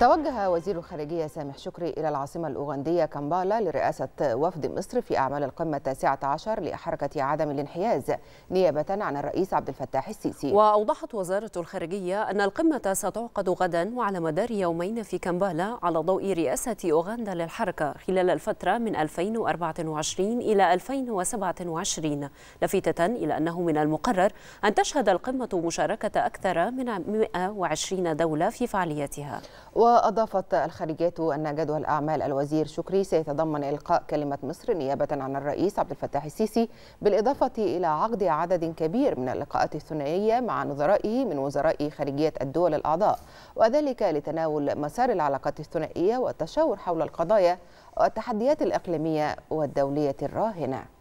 توجه وزير الخارجية سامح شكري إلى العاصمة الأوغندية كامبالا لرئاسة وفد مصر في أعمال القمة التاسعة عشر لحركة عدم الانحياز نيابة عن الرئيس عبد الفتاح السيسي وأوضحت وزارة الخارجية أن القمة ستعقد غدا وعلى مدار يومين في كامبالا على ضوء رئاسة أوغندا للحركة خلال الفترة من 2024 إلى 2027 لافتة إلى أنه من المقرر أن تشهد القمة مشاركة أكثر من 120 دولة في فعاليتها وأضافت الخارجية أن جدول أعمال الوزير شكري سيتضمن إلقاء كلمة مصر نيابة عن الرئيس عبد الفتاح السيسي بالإضافة إلى عقد عدد كبير من اللقاءات الثنائية مع نظرائه من وزراء خارجية الدول الأعضاء وذلك لتناول مسار العلاقات الثنائية والتشاور حول القضايا والتحديات الإقليمية والدولية الراهنة